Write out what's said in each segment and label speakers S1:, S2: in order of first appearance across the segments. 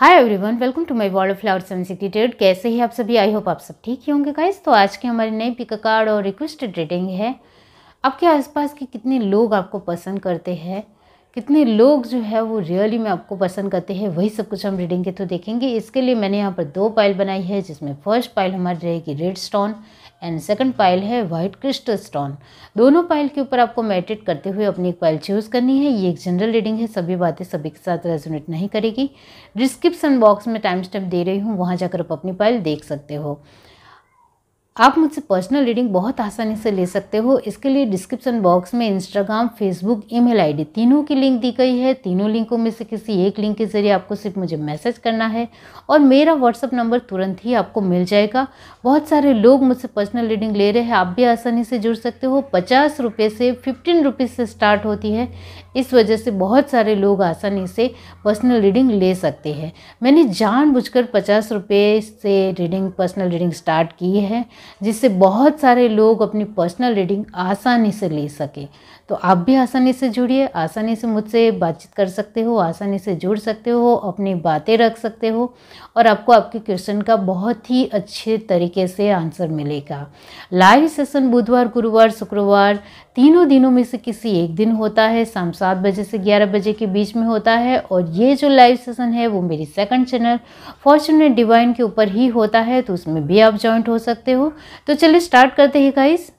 S1: hi everyone welcome to my world flower seven sixty टेड कैसे हैं आप सभी आई होप आप सब ठीक ही होंगे गाइस तो आज की हमारे नई पिक कार्ड और रिक्वेस्टेड रीडिंग है आपके आसपास के कितने लोग आपको पसंद करते हैं कितने लोग जो है वो रियली में आपको पसंद करते हैं वही सब कुछ हम रीडिंग के थ्रू देखेंगे इसके लिए मैंने यहाँ पर दो पाइल बनाई है जिसमें फर्स्ट पाइल हमारी रहेगी red stone and second pile है वाइट क्रिस्टल स्टोन दोनों पाइल के ऊपर आपको मेडिटेट करते हुए अपनी एक पाइल चूज़ करनी है ये एक जनरल रीडिंग है सभी बातें सभी के साथ रेजोनेट नहीं करेगी डिस्क्रिप्सन बॉक्स में टाइम स्टेप दे रही हूँ वहाँ जाकर आप अपनी पाइल देख सकते हो आप मुझसे पर्सनल रीडिंग बहुत आसानी से ले सकते हो इसके लिए डिस्क्रिप्शन बॉक्स में इंस्टाग्राम फेसबुक ईमेल आईडी तीनों की लिंक दी गई है तीनों लिंकों में से किसी एक लिंक के ज़रिए आपको सिर्फ मुझे मैसेज करना है और मेरा व्हाट्सअप नंबर तुरंत ही आपको मिल जाएगा बहुत सारे लोग मुझसे पर्सनल रीडिंग ले रहे हैं आप भी आसानी से जुड़ सकते हो पचास रुपये से फिफ्टीन रुपीज़ से स्टार्ट होती है इस वजह से बहुत सारे लोग आसानी से पर्सनल रीडिंग ले सकते हैं मैंने जान पचास रुपये से रीडिंग पर्सनल रीडिंग स्टार्ट की है जिससे बहुत सारे लोग अपनी पर्सनल रीडिंग आसानी से ले सकें तो आप भी आसानी से जुड़िए आसानी से मुझसे बातचीत कर सकते हो आसानी से जुड़ सकते हो अपनी बातें रख सकते हो और आपको आपके क्वेश्चन का बहुत ही अच्छे तरीके से आंसर मिलेगा लाइव सेशन बुधवार गुरुवार शुक्रवार तीनों दिनों में से किसी एक दिन होता है शाम सात बजे से ग्यारह बजे के बीच में होता है और ये जो लाइव सेशन है वो मेरी सेकंड चैनल फॉर्चुनेट डिवाइन के ऊपर ही होता है तो उसमें भी आप ज्वाइंट हो सकते हो तो चलिए स्टार्ट करते हैं गाइज़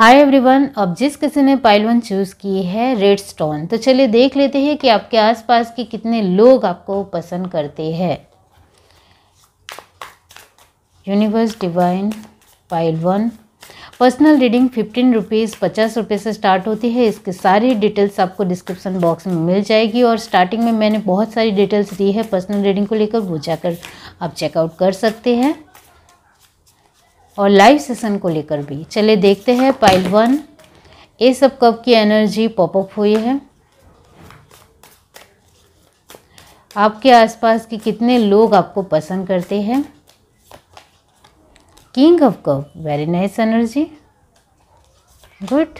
S1: हाय एवरीवन अब जिस किसी ने पाइल वन चूज़ की है रेड स्टोन तो चलिए देख लेते हैं कि आपके आसपास के कितने लोग आपको पसंद करते हैं universe divine pile one personal reading fifteen rupees पचास रुपये से स्टार्ट होती है इसके सारी डिटेल्स आपको डिस्क्रिप्शन बॉक्स में मिल जाएगी और स्टार्टिंग में मैंने बहुत सारी डिटेल्स दी है पर्सनल रीडिंग को लेकर वो जाकर आप चेकआउट कर सकते हैं और लाइव सेशन को लेकर भी चले देखते हैं पाइल वन ये सब कप की एनर्जी पॉपअप हुई है आपके आसपास के कितने लोग आपको पसंद करते हैं king of cup very nice energy good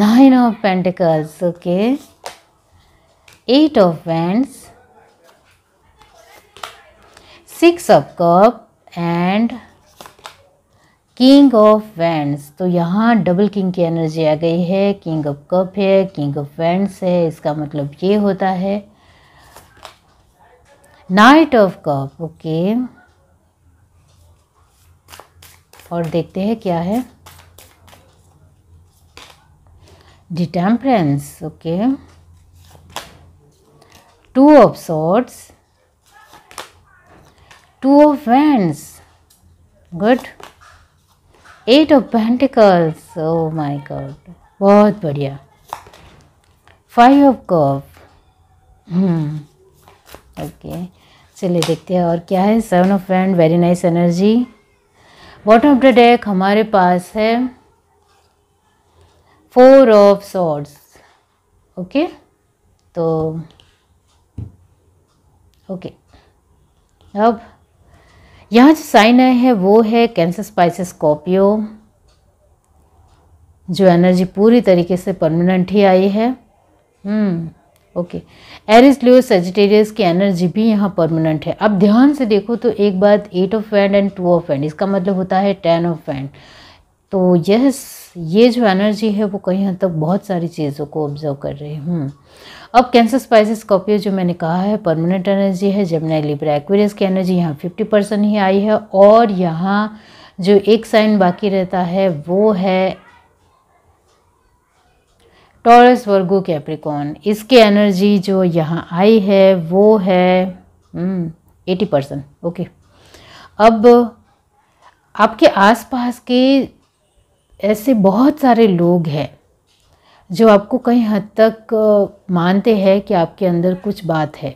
S1: nine of pentacles okay eight of wands six of cup and king of wands तो यहाँ डबल किंग की एनर्जी आ गई है किंग ऑफ कप है किंग ऑफ वैंड्स है इसका मतलब ये होता है नाइट ऑफ कप ओके और देखते हैं क्या है the temperance okay two of swords two of wands good eight of pentacles oh my god बहुत बढ़िया फाइव ऑफ कप ओके चलिए देखते हैं और क्या है seven of friend very nice energy bottom of the deck हमारे पास है फोर ऑफ सॉर्ड्स ओके तो ओके अब यहाँ जो साइन आए हैं वो है कैंसर स्पाइस स्कॉर्पियो जो एनर्जी पूरी तरीके से परमानेंट ही आई है hmm, okay Aries Leo Sagittarius की एनर्जी भी यहाँ परमानेंट है अब ध्यान से देखो तो एक बात eight of wands and two of wands इसका मतलब होता है टेन ऑफ एंड तो यह ये जो एनर्जी है वो कहीं हद तक बहुत सारी चीज़ों को ऑब्जर्व कर रही हूँ अब कैंसर स्पाइसिस स्कॉर्पियो जो मैंने कहा है परमानेंट एनर्जी है जमनाई लिब्रा एक्वेरियस की एनर्जी यहाँ फिफ्टी परसेंट ही आई है और यहाँ जो एक साइन बाकी रहता है वो है टॉरस वर्गो कैप्रिकॉन इसके एनर्जी जो यहाँ आई है वो है एटी परसेंट ओके अब आपके आसपास के ऐसे बहुत सारे लोग हैं जो आपको कहीं हद तक मानते हैं कि आपके अंदर कुछ बात है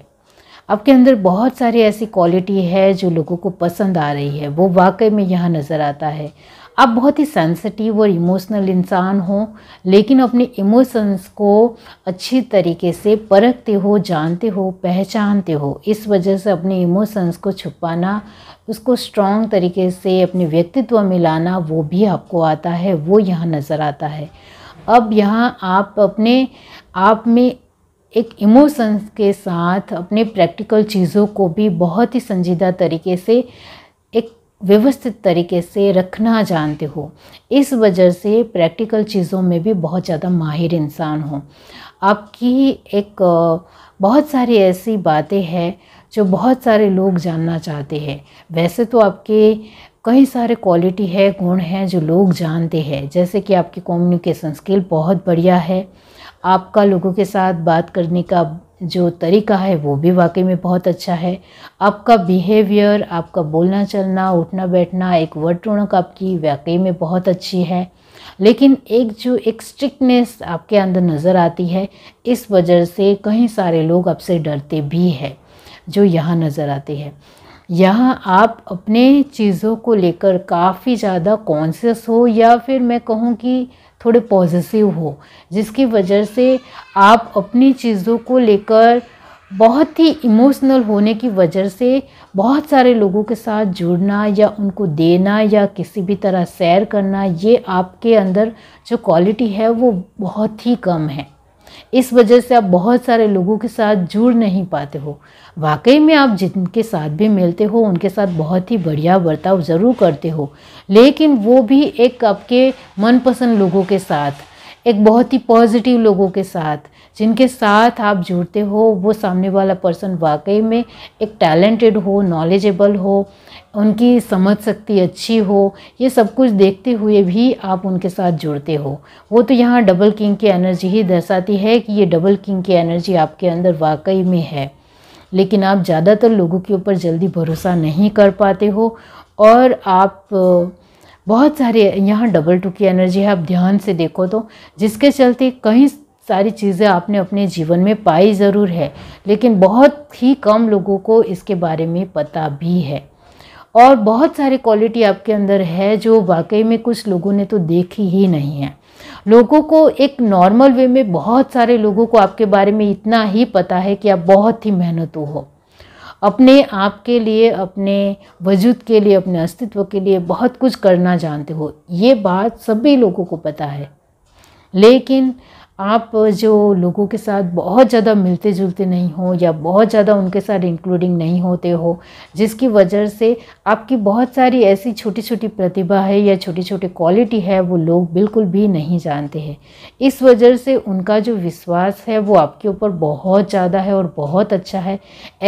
S1: आपके अंदर बहुत सारी ऐसी क्वालिटी है जो लोगों को पसंद आ रही है वो वाकई में यहाँ नज़र आता है आप बहुत ही सेंसिटिव और इमोशनल इंसान हो लेकिन अपने इमोशंस को अच्छी तरीके से परखते हो जानते हो पहचानते हो इस वजह से अपने इमोशंस को छुपाना उसको स्ट्रॉन्ग तरीके से अपने व्यक्तित्व में लाना वो भी आपको आता है वो यहाँ नज़र आता है अब यहाँ आप अपने आप में एक इमोशंस के साथ अपने प्रैक्टिकल चीज़ों को भी बहुत ही संजीदा तरीके से व्यवस्थित तरीके से रखना जानते हो इस वजह से प्रैक्टिकल चीज़ों में भी बहुत ज़्यादा माहिर इंसान हो आपकी एक बहुत सारी ऐसी बातें हैं जो बहुत सारे लोग जानना चाहते हैं वैसे तो आपके कई सारे क्वालिटी है गुण हैं जो लोग जानते हैं जैसे कि आपकी कम्युनिकेशन स्किल बहुत बढ़िया है आपका लोगों के साथ बात करने का जो तरीका है वो भी वाकई में बहुत अच्छा है आपका बिहेवियर आपका बोलना चलना उठना बैठना एक वर्ड रोणक आपकी वाकई में बहुत अच्छी है लेकिन एक जो एक स्ट्रिक्टनेस आपके अंदर नज़र आती है इस वजह से कई सारे लोग आपसे डरते भी हैं जो यहाँ नज़र आते हैं यहाँ आप अपने चीज़ों को लेकर काफ़ी ज़्यादा कॉन्शियस हो या फिर मैं कहूँ कि थोड़े पॉजिटिव हो जिसकी वजह से आप अपनी चीज़ों को लेकर बहुत ही इमोशनल होने की वजह से बहुत सारे लोगों के साथ जुड़ना या उनको देना या किसी भी तरह शेयर करना ये आपके अंदर जो क्वालिटी है वो बहुत ही कम है इस वजह से आप बहुत सारे लोगों के साथ जुड़ नहीं पाते हो वाकई में आप जिनके साथ भी मिलते हो उनके साथ बहुत ही बढ़िया बर्ताव ज़रूर करते हो लेकिन वो भी एक आपके मनपसंद लोगों के साथ एक बहुत ही पॉजिटिव लोगों के साथ जिनके साथ आप जुड़ते हो वो सामने वाला पर्सन वाकई में एक टैलेंटेड हो नॉलेजेबल हो उनकी समझ शक्ति अच्छी हो ये सब कुछ देखते हुए भी आप उनके साथ जुड़ते हो वो तो यहाँ डबल किंग की एनर्जी ही दर्शाती है कि ये डबल किंग की एनर्जी आपके अंदर वाकई में है लेकिन आप ज़्यादातर लोगों के ऊपर जल्दी भरोसा नहीं कर पाते हो और आप बहुत सारे यहाँ डबल टू की एनर्जी है आप ध्यान से देखो तो जिसके चलते कहीं सारी चीज़ें आपने अपने जीवन में पाई ज़रूर है लेकिन बहुत ही कम लोगों को इसके बारे में पता भी है और बहुत सारी क्वालिटी आपके अंदर है जो वाकई में कुछ लोगों ने तो देखी ही नहीं है लोगों को एक नॉर्मल वे में बहुत सारे लोगों को आपके बारे में इतना ही पता है कि आप बहुत ही मेहनत हो अपने आप के लिए अपने वजूद के लिए अपने अस्तित्व के लिए बहुत कुछ करना जानते हो ये बात सभी लोगों को पता है लेकिन आप जो लोगों के साथ बहुत ज़्यादा मिलते जुलते नहीं हो या बहुत ज़्यादा उनके साथ इंक्लूडिंग नहीं होते हो जिसकी वजह से आपकी बहुत सारी ऐसी छोटी छोटी प्रतिभा है या छोटी छोटी क्वालिटी है वो लोग बिल्कुल भी नहीं जानते हैं इस वजह से उनका जो विश्वास है वो आपके ऊपर बहुत ज़्यादा है और बहुत अच्छा है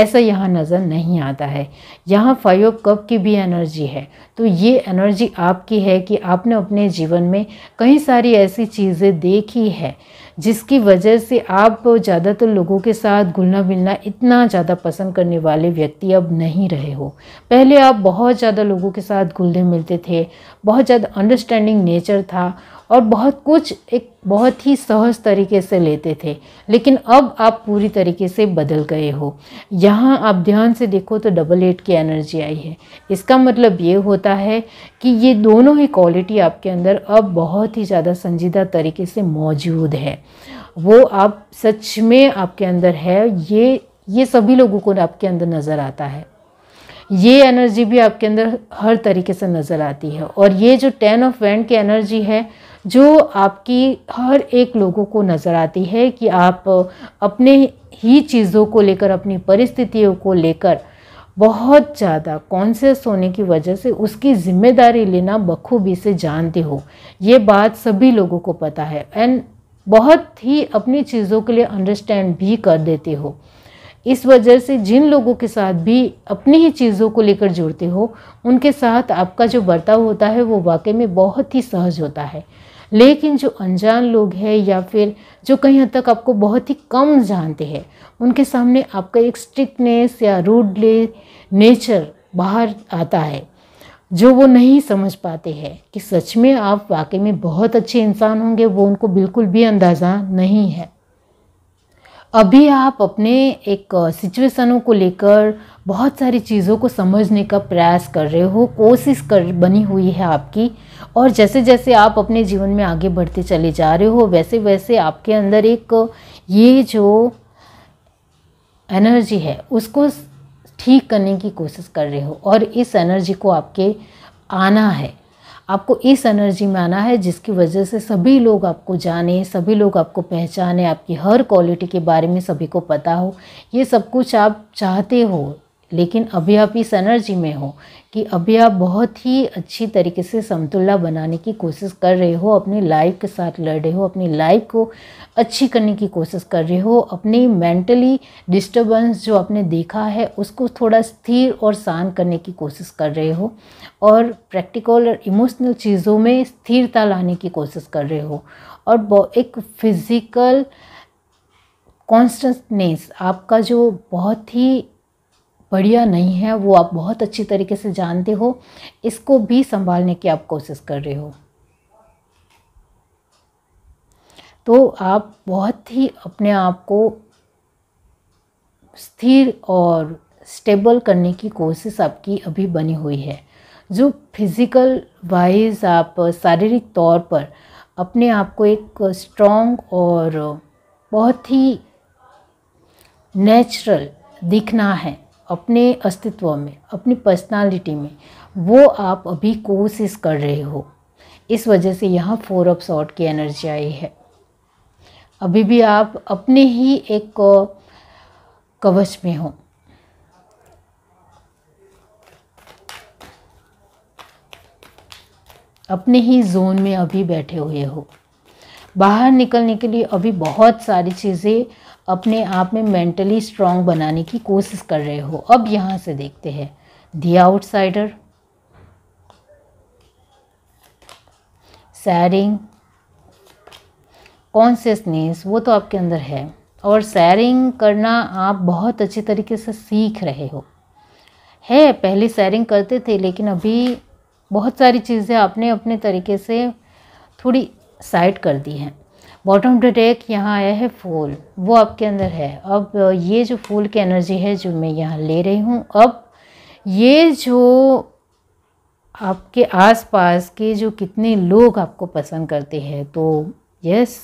S1: ऐसा यहाँ नज़र नहीं आता है यहाँ फाइव ऑफ कप की भी एनर्जी है तो ये एनर्जी आपकी है कि आपने अपने जीवन में कई सारी ऐसी चीज़ें देखी है जिसकी वजह से आप ज़्यादातर लोगों के साथ घुलना मिलना इतना ज़्यादा पसंद करने वाले व्यक्ति अब नहीं रहे हो पहले आप बहुत ज़्यादा लोगों के साथ घुलने मिलते थे बहुत ज़्यादा अंडरस्टैंडिंग नेचर था और बहुत कुछ एक बहुत ही सहज तरीके से लेते थे लेकिन अब आप पूरी तरीके से बदल गए हो यहाँ आप ध्यान से देखो तो डबल एट की एनर्जी आई है इसका मतलब ये होता है कि ये दोनों ही क्वालिटी आपके अंदर अब बहुत ही ज़्यादा संजीदा तरीके से मौजूद है वो आप सच में आपके अंदर है ये ये सभी लोगों को आपके अंदर नज़र आता है ये एनर्जी भी आपके अंदर हर तरीके से नज़र आती है और ये जो टेन ऑफ वैंड की एनर्जी है जो आपकी हर एक लोगों को नज़र आती है कि आप अपने ही चीज़ों को लेकर अपनी परिस्थितियों को लेकर बहुत ज़्यादा कॉन्शियस होने की वजह से उसकी जिम्मेदारी लेना बखूबी से जानते हो ये बात सभी लोगों को पता है एंड बहुत ही अपनी चीज़ों के लिए अंडरस्टैंड भी कर देते हो इस वजह से जिन लोगों के साथ भी अपनी ही चीज़ों को लेकर जुड़ते हो उनके साथ आपका जो बर्ताव होता है वो वाकई में बहुत ही सहज होता है लेकिन जो अनजान लोग हैं या फिर जो कहीं हद तक आपको बहुत ही कम जानते हैं उनके सामने आपका एक स्ट्रिक्टनेस या रूडली नेचर बाहर आता है जो वो नहीं समझ पाते हैं कि सच में आप वाकई में बहुत अच्छे इंसान होंगे वो उनको बिल्कुल भी अंदाज़ा नहीं है अभी आप अपने एक सिचुएशनों को लेकर बहुत सारी चीज़ों को समझने का प्रयास कर रहे हो कोशिश कर बनी हुई है आपकी और जैसे जैसे आप अपने जीवन में आगे बढ़ते चले जा रहे हो वैसे वैसे आपके अंदर एक ये जो एनर्जी है उसको ठीक करने की कोशिश कर रहे हो और इस एनर्जी को आपके आना है आपको इस एनर्जी में आना है जिसकी वजह से सभी लोग आपको जाने सभी लोग आपको पहचाने आपकी हर क्वालिटी के बारे में सभी को पता हो ये सब कुछ आप चाहते हो लेकिन अभी आप इस एनर्जी में हो कि अभी आप बहुत ही अच्छी तरीके से समतुल्ला बनाने की कोशिश कर रहे हो अपनी लाइफ के साथ लड़ रहे हो अपनी लाइफ को अच्छी करने की कोशिश कर रहे हो अपनी मेंटली डिस्टर्बेंस जो आपने देखा है उसको थोड़ा स्थिर और शांत करने की कोशिश कर रहे हो और प्रैक्टिकल और इमोशनल चीज़ों में स्थिरता लाने की कोशिश कर रहे हो और एक फिज़िकल कॉन्सटनेस आपका जो बहुत ही बढ़िया नहीं है वो आप बहुत अच्छी तरीके से जानते हो इसको भी संभालने की आप कोशिश कर रहे हो तो आप बहुत ही अपने आप को स्थिर और स्टेबल करने की कोशिश आपकी अभी बनी हुई है जो फिज़िकल वाइज आप शारीरिक तौर पर अपने आप को एक स्ट्रॉन्ग और बहुत ही नेचुरल दिखना है अपने अस्तित्व में अपनी पर्सनालिटी में वो आप अभी कोशिश कर रहे हो इस वजह से यहाँ फोर ऑफ शॉर्ट की एनर्जी आई है अभी भी आप अपने ही एक कवच में हो अपने ही जोन में अभी बैठे हुए हो बाहर निकलने के लिए अभी बहुत सारी चीज़ें अपने आप में मेंटली स्ट्रांग बनाने की कोशिश कर रहे हो अब यहाँ से देखते हैं दी आउटसाइडर सैरिंग कॉन्सियसनेस वो तो आपके अंदर है और सैरिंग करना आप बहुत अच्छे तरीके से सीख रहे हो है पहले सैरिंग करते थे लेकिन अभी बहुत सारी चीज़ें आपने अपने तरीके से थोड़ी साइड कर दी हैं बॉटम टू डेक यहाँ आया है फूल वो आपके अंदर है अब ये जो फूल की एनर्जी है जो मैं यहाँ ले रही हूँ अब ये जो आपके आसपास के जो कितने लोग आपको पसंद करते हैं तो यस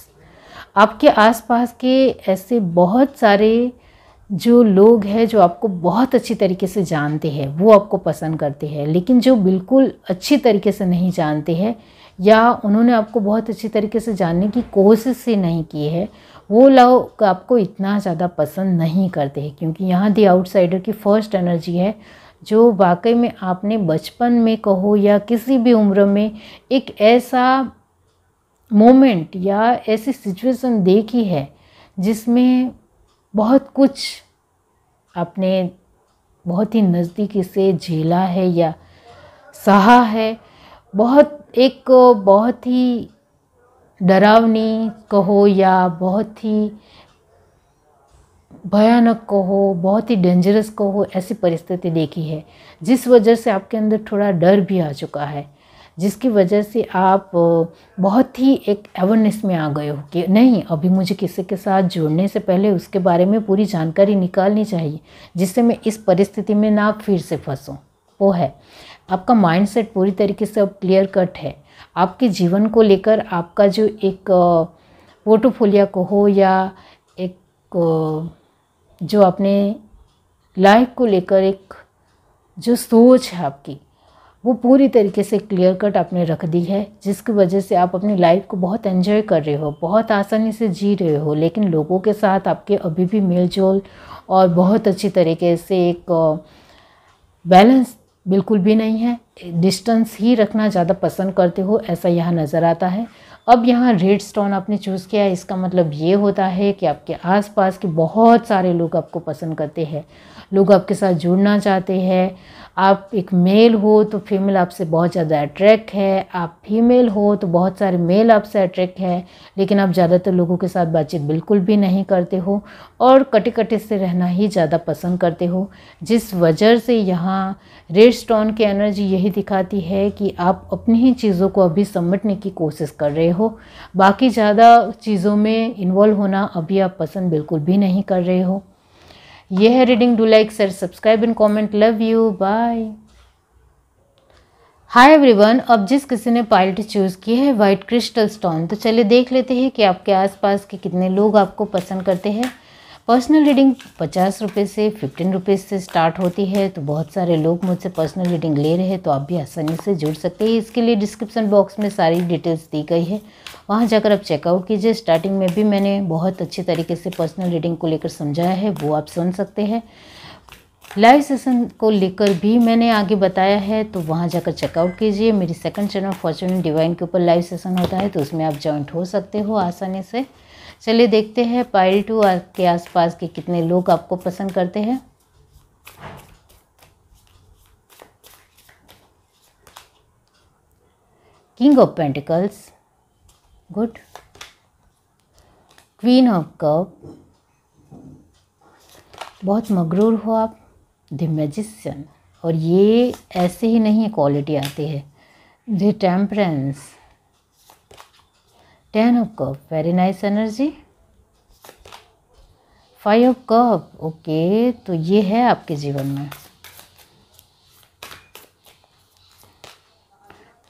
S1: आपके आसपास के ऐसे बहुत सारे जो लोग हैं जो आपको बहुत अच्छी तरीके से जानते हैं वो आपको पसंद करते हैं लेकिन जो बिल्कुल अच्छी तरीके से नहीं जानते हैं या उन्होंने आपको बहुत अच्छी तरीके से जानने की कोशिश ही नहीं की है वो लोग आपको इतना ज़्यादा पसंद नहीं करते हैं क्योंकि यहाँ दी आउटसाइडर की फर्स्ट एनर्जी है जो वाकई में आपने बचपन में कहो या किसी भी उम्र में एक ऐसा मोमेंट या ऐसी सिचुएशन देखी है जिसमें बहुत कुछ आपने बहुत ही नज़दीकी से झेला है या सहा है बहुत एक बहुत ही डरावनी कहो या बहुत ही भयानक कहो बहुत ही डेंजरस कहो ऐसी परिस्थिति देखी है जिस वजह से आपके अंदर थोड़ा डर भी आ चुका है जिसकी वजह से आप बहुत ही एक अवेयरनेस में आ गए हो कि नहीं अभी मुझे किसी के साथ जुड़ने से पहले उसके बारे में पूरी जानकारी निकालनी चाहिए जिससे मैं इस परिस्थिति में ना फिर से फंसूँ वो है आपका माइंडसेट पूरी तरीके से अब क्लियर कट है आपके जीवन को लेकर आपका जो एक पोर्टोफोलिया को हो या एक जो अपने लाइफ को लेकर एक जो सोच है आपकी वो पूरी तरीके से क्लियर कट आपने रख दी है जिसकी वजह से आप अपनी लाइफ को बहुत एंजॉय कर रहे हो बहुत आसानी से जी रहे हो लेकिन लोगों के साथ आपके अभी भी मेल और बहुत अच्छी तरीके से एक बैलेंस बिल्कुल भी नहीं है डिस्टेंस ही रखना ज़्यादा पसंद करते हो ऐसा यहाँ नज़र आता है अब यहाँ रेड स्टोन आपने चूज़ किया इसका मतलब ये होता है कि आपके आसपास के बहुत सारे लोग आपको पसंद करते हैं लोग आपके साथ जुड़ना चाहते हैं आप एक मेल हो तो फीमेल आपसे बहुत ज़्यादा अट्रैक्ट है आप फीमेल हो तो बहुत सारे मेल आपसे अट्रैक्ट है लेकिन आप ज़्यादातर लोगों के साथ बातचीत बिल्कुल भी नहीं करते हो और कटे कटे से रहना ही ज़्यादा पसंद करते हो जिस वजह से यहाँ रेड स्टोन की एनर्जी यही दिखाती है कि आप अपनी ही चीज़ों को अभी समटने की कोशिश कर रहे हो बाकी ज़्यादा चीज़ों में इन्वॉल्व होना अभी आप पसंद बिल्कुल भी नहीं कर रहे हो ये है reading do like share subscribe and comment love you bye hi everyone अब जिस किसी ने पायलट चूज़ की है वाइट क्रिस्टल स्टोन तो चलिए देख लेते हैं कि आपके आसपास के कितने लोग आपको पसंद करते हैं पर्सनल रीडिंग पचास रुपये से फिफ्टीन रुपीज़ से स्टार्ट होती है तो बहुत सारे लोग मुझसे पर्सनल रीडिंग ले रहे हैं तो आप भी आसानी से जुड़ सकते हैं इसके लिए डिस्क्रिप्शन बॉक्स में सारी डिटेल्स दी गई है वहाँ जाकर आप चेकआउट कीजिए स्टार्टिंग में भी मैंने बहुत अच्छे तरीके से पर्सनल रीडिंग को लेकर समझाया है वो आप सुन सकते हैं लाइव सेशन को लेकर भी मैंने आगे बताया है तो वहाँ जाकर चेकआउट कीजिए मेरी सेकंड चैनल फॉर्चून डिवाइन के ऊपर लाइव सेशन होता है तो उसमें आप ज्वाइंट हो सकते हो आसानी से चलिए देखते हैं पाइल टू के आसपास के कितने लोग आपको पसंद करते हैं king of pentacles good queen of cup बहुत मगरूर हो आप द मैजिशियन और ये ऐसे ही नहीं क्वालिटी आती है the temperance ten of cup very nice energy five of cup okay तो ये है आपके जीवन में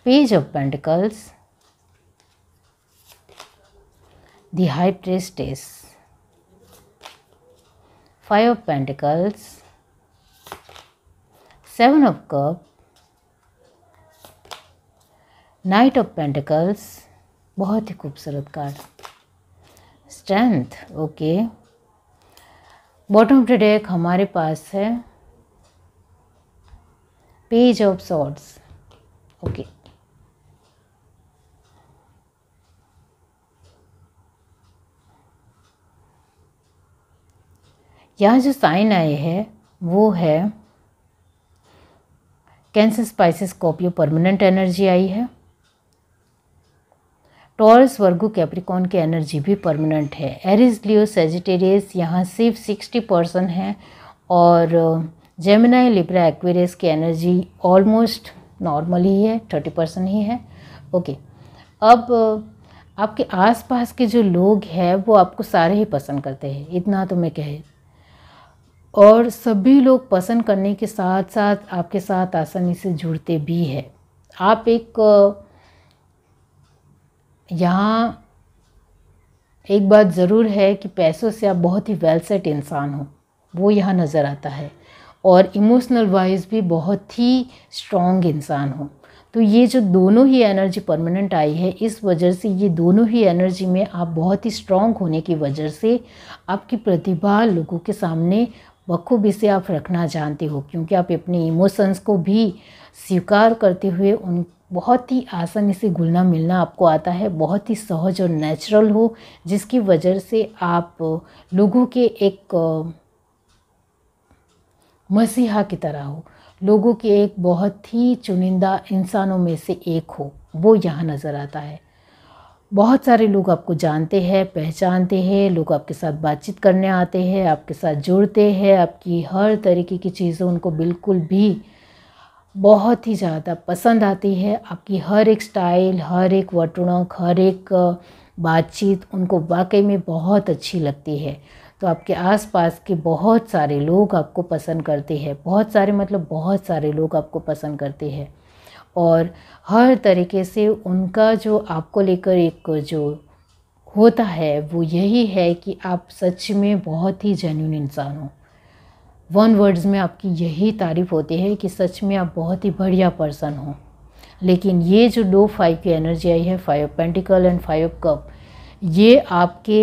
S1: page of pentacles the high priestess five of pentacles seven of cup knight of pentacles बहुत ही खूबसूरत card strength okay bottom of the deck हमारे पास है पेज ऑफ सॉर्ट्स ओके यहाँ जो साइन आए हैं वो है Cancer Pisces Scorpio permanent energy आई है टॉरस वर्गो कैप्रिकॉन की एनर्जी भी परमानेंट है एरिस लियो सेजिटेरियस यहाँ सिर्फ सिक्सटी परसेंट है और जेमिनाई लिब्रा एक्वेरियस की एनर्जी ऑलमोस्ट नॉर्मल ही है थर्टी परसेंट ही है ओके अब आपके आसपास के जो लोग हैं वो आपको सारे ही पसंद करते हैं इतना तो मैं कहे और सभी लोग पसंद करने के साथ साथ आपके साथ आसानी से जुड़ते भी है आप एक यहाँ एक बात ज़रूर है कि पैसों से आप बहुत ही वेल सेट इंसान हो वो यहाँ नज़र आता है और इमोशनल वाइज भी बहुत ही स्ट्रॉन्ग इंसान हो तो ये जो दोनों ही एनर्जी परमानेंट आई है इस वजह से ये दोनों ही एनर्जी में आप बहुत ही स्ट्रॉन्ग होने की वजह से आपकी प्रतिभा लोगों के सामने बखूबी से आप रखना जानते हो क्योंकि आप अपने इमोशंस को भी स्वीकार करते हुए उन बहुत ही आसानी से घुलना मिलना आपको आता है बहुत ही सहज और नेचुरल हो जिसकी वजह से आप लोगों के एक मसीहा की तरह हो लोगों के एक बहुत ही चुनिंदा इंसानों में से एक हो वो यहाँ नज़र आता है बहुत सारे लोग आपको जानते हैं पहचानते हैं लोग आपके साथ बातचीत करने आते हैं आपके साथ जुड़ते हैं आपकी हर तरीके की चीज़ें उनको बिल्कुल भी बहुत ही ज़्यादा पसंद आती है आपकी हर एक स्टाइल हर एक वटुणक हर एक बातचीत उनको वाकई में बहुत अच्छी लगती है तो आपके आसपास के बहुत सारे लोग आपको पसंद करते हैं बहुत सारे मतलब बहुत सारे लोग आपको पसंद करते हैं और हर तरीके से उनका जो आपको लेकर एक जो होता है वो यही है कि आप सच में बहुत ही जेन्यून इंसान हो वन वर्ड्स में आपकी यही तारीफ होती है कि सच में आप बहुत ही बढ़िया पर्सन हो लेकिन ये जो डो फाइव की एनर्जी आई है five pentacle and five cup ये आपके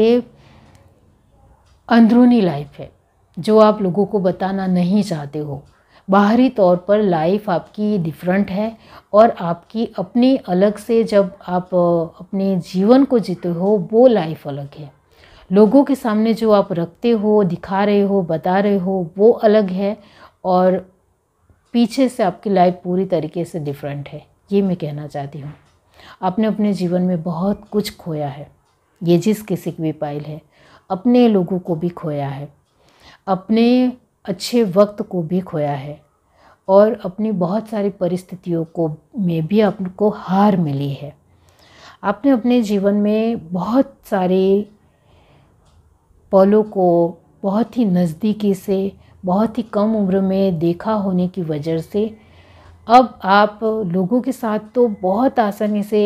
S1: अंदरूनी लाइफ है जो आप लोगों को बताना नहीं चाहते हो बाहरी तौर पर लाइफ आपकी डिफरेंट है और आपकी अपनी अलग से जब आप अपने जीवन को जीते हो वो लाइफ अलग है लोगों के सामने जो आप रखते हो दिखा रहे हो बता रहे हो वो अलग है और पीछे से आपकी लाइफ पूरी तरीके से डिफरेंट है ये मैं कहना चाहती हूँ आपने अपने जीवन में बहुत कुछ खोया है ये जिस किसी की भी पाइल है अपने लोगों को भी खोया है अपने अच्छे वक्त को भी खोया है और अपनी बहुत सारी परिस्थितियों को में भी आपको हार मिली है आपने अपने जीवन में बहुत सारे पलों को बहुत ही नज़दीकी से बहुत ही कम उम्र में देखा होने की वजह से अब आप लोगों के साथ तो बहुत आसानी से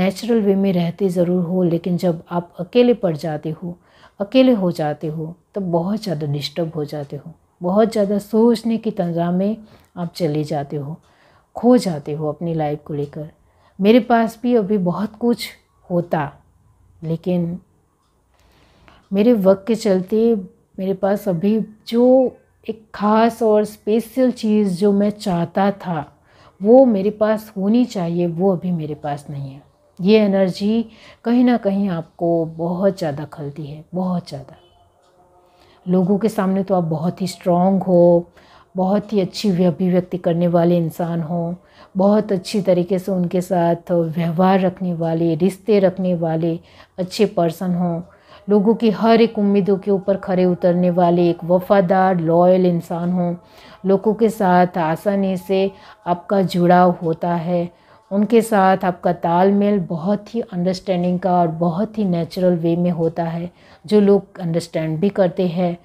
S1: नेचुरल वे में रहते ज़रूर हो लेकिन जब आप अकेले पड़ जाते हो अकेले हो जाते हो तो बहुत ज़्यादा डिस्टर्ब हो जाते हो बहुत ज़्यादा सोचने की तंजा में आप चले जाते हो खो जाते हो अपनी लाइफ को लेकर मेरे पास भी अभी बहुत कुछ होता लेकिन मेरे वर्क के चलते मेरे पास अभी जो एक ख़ास और स्पेशल चीज़ जो मैं चाहता था वो मेरे पास होनी चाहिए वो अभी मेरे पास नहीं है ये एनर्जी कहीं ना कहीं आपको बहुत ज़्यादा खलती है बहुत ज़्यादा लोगों के सामने तो आप बहुत ही स्ट्रॉन्ग हो बहुत ही अच्छी अभिव्यक्ति करने वाले इंसान हो बहुत अच्छी तरीके से उनके साथ व्यवहार रखने वाले रिश्ते रखने वाले अच्छे पर्सन हों लोगों की हर एक उम्मीदों के ऊपर खड़े उतरने वाले एक वफ़ादार लॉयल इंसान हों लोगों के साथ आसानी से आपका जुड़ाव होता है उनके साथ आपका तालमेल बहुत ही अंडरस्टैंडिंग का और बहुत ही नेचुरल वे में होता है जो लोग अंडरस्टैंड भी करते हैं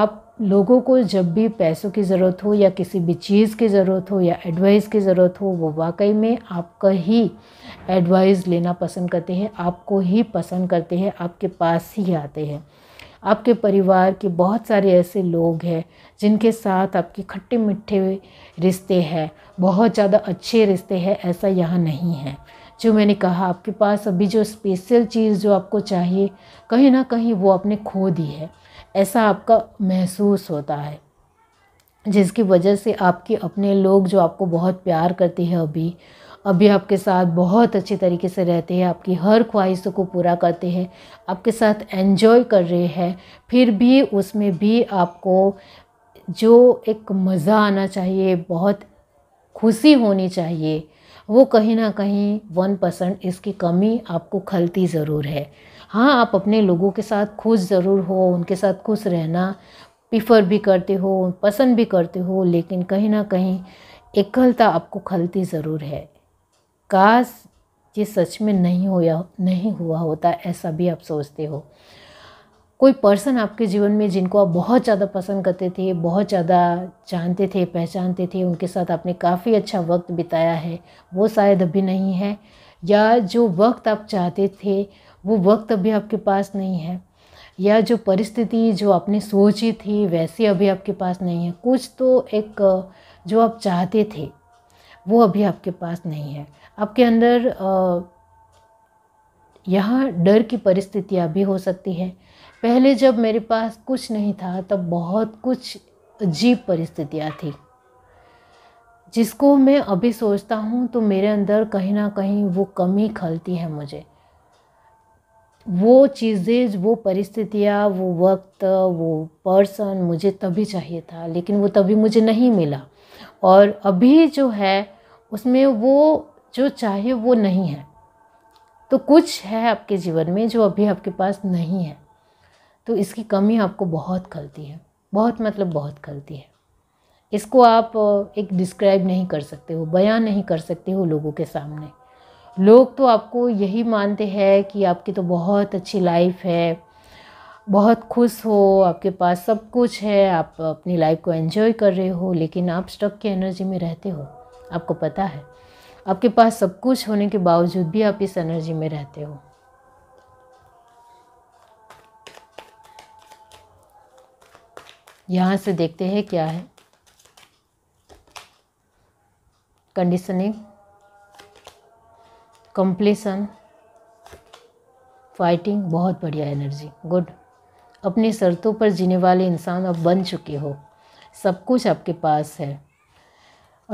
S1: आप लोगों को जब भी पैसों की ज़रूरत हो या किसी भी चीज़ की ज़रूरत हो या एडवाइस की ज़रूरत हो वो वाकई में आपका ही एडवाइस लेना पसंद करते हैं आपको ही पसंद करते हैं आपके पास ही आते हैं आपके परिवार के बहुत सारे ऐसे लोग हैं जिनके साथ आपके खट्टे मिठ्ठे रिश्ते हैं बहुत ज़्यादा अच्छे रिश्ते हैं ऐसा यहाँ नहीं है जो मैंने कहा आपके पास अभी जो स्पेशल चीज़ जो आपको चाहिए कहीं ना कहीं वो आपने खो दी है ऐसा आपका महसूस होता है जिसकी वजह से आपके अपने लोग जो आपको बहुत प्यार करते हैं अभी अभी आपके साथ बहुत अच्छे तरीके से रहते हैं आपकी हर ख्वाहिशों को पूरा करते हैं आपके साथ एन्जॉय कर रहे हैं फिर भी उसमें भी आपको जो एक मज़ा आना चाहिए बहुत खुशी होनी चाहिए वो कहीं ना कहीं वन परसेंट इसकी कमी आपको खलती ज़रूर है हाँ आप अपने लोगों के साथ खुश ज़रूर हो उनके साथ खुश रहना प्रिफर भी करते हो पसंद भी करते हो लेकिन कहीं ना कहीं एकलता आपको खलती ज़रूर है काश ये सच में नहीं हुआ नहीं हुआ होता ऐसा भी आप सोचते हो कोई पर्सन आपके जीवन में जिनको आप बहुत ज़्यादा पसंद करते थे बहुत ज़्यादा जानते थे पहचानते थे उनके साथ आपने काफ़ी अच्छा वक्त बिताया है वो शायद अभी नहीं है या जो वक्त आप चाहते थे वो वक्त अभी आपके पास नहीं है या जो परिस्थिति जो आपने सोची थी वैसी अभी आपके पास नहीं है कुछ तो एक जो आप चाहते थे वो अभी आपके पास नहीं है आपके अंदर यहाँ डर की परिस्थितियाँ भी हो सकती हैं पहले जब मेरे पास कुछ नहीं था तब बहुत कुछ अजीब परिस्थितियाँ थी जिसको मैं अभी सोचता हूँ तो मेरे अंदर कहीं ना कहीं वो कमी खलती है मुझे वो चीज़ें वो परिस्थितियाँ वो वक्त वो पर्सन मुझे तभी चाहिए था लेकिन वो तभी मुझे नहीं मिला और अभी जो है उसमें वो जो चाहे वो नहीं है तो कुछ है आपके जीवन में जो अभी आपके पास नहीं है तो इसकी कमी आपको बहुत खलती है बहुत मतलब बहुत खलती है इसको आप एक डिस्क्राइब नहीं कर सकते हो बयान नहीं कर सकते हो लोगों के सामने लोग तो आपको यही मानते हैं कि आपकी तो बहुत अच्छी लाइफ है बहुत खुश हो आपके पास सब कुछ है आप अपनी लाइफ को एंजॉय कर रहे हो लेकिन आप स्टक की एनर्जी में रहते हो आपको पता है आपके पास सब कुछ होने के बावजूद भी आप इस एनर्जी में रहते हो यहाँ से देखते हैं क्या है कंडीशनिंग कंप्लीसन फाइटिंग बहुत बढ़िया एनर्जी गुड अपनी शर्तों पर जीने वाले इंसान अब बन चुके हो सब कुछ आपके पास है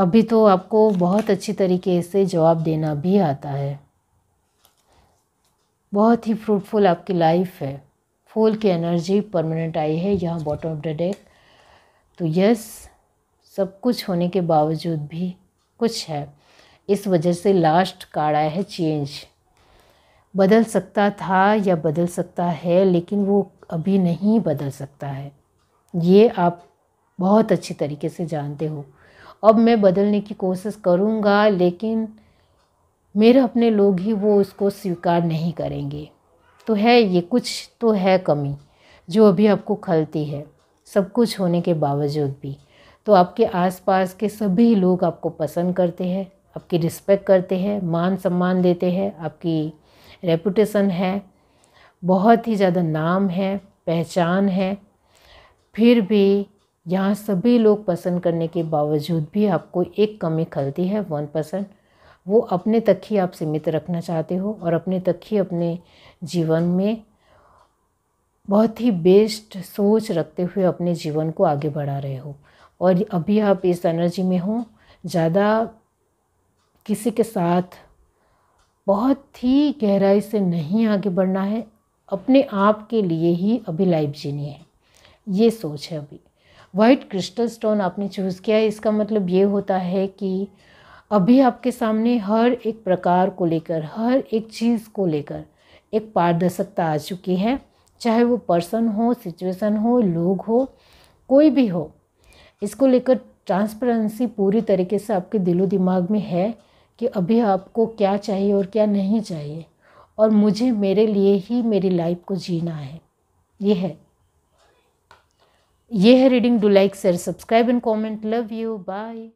S1: अभी तो आपको बहुत अच्छी तरीके से जवाब देना भी आता है बहुत ही फ्रूटफुल आपकी लाइफ है फूल की एनर्जी परमानेंट आई है यहाँ बॉटम ऑफ द डेक तो यस सब कुछ होने के बावजूद भी कुछ है इस वजह से लास्ट कार्ड आया है चेंज बदल सकता था या बदल सकता है लेकिन वो अभी नहीं बदल सकता है ये आप बहुत अच्छी तरीके से जानते हो अब मैं बदलने की कोशिश करूँगा लेकिन मेरे अपने लोग ही वो उसको स्वीकार नहीं करेंगे तो है ये कुछ तो है कमी जो अभी आपको खलती है सब कुछ होने के बावजूद भी तो आपके आसपास के सभी लोग आपको पसंद करते हैं आपकी रिस्पेक्ट करते हैं मान सम्मान देते हैं आपकी रेपुटेशन है बहुत ही ज़्यादा नाम है पहचान है फिर भी यहाँ सभी लोग पसंद करने के बावजूद भी आपको एक कमी खलती है वन परसेंट वो अपने तक ही आप सीमित रखना चाहते हो और अपने तक ही अपने जीवन में बहुत ही बेस्ट सोच रखते हुए अपने जीवन को आगे बढ़ा रहे हो और अभी आप इस एनर्जी में हो ज़्यादा किसी के साथ बहुत ही गहराई से नहीं आगे बढ़ना है अपने आप के लिए ही अभी लाइफ जीनी है ये सोच है अभी वाइट क्रिस्टल स्टोन आपने चूज़ किया है इसका मतलब ये होता है कि अभी आपके सामने हर एक प्रकार को लेकर हर एक चीज़ को लेकर एक पारदर्शकता आ चुकी है चाहे वो पर्सन हो सिचुएशन हो लोग हो कोई भी हो इसको लेकर ट्रांसपेरेंसी पूरी तरीके से आपके दिलो दिमाग में है कि अभी आपको क्या चाहिए और क्या नहीं चाहिए और मुझे मेरे लिए ही मेरी लाइफ को जीना है ये है ये है reading do like share subscribe and comment love you bye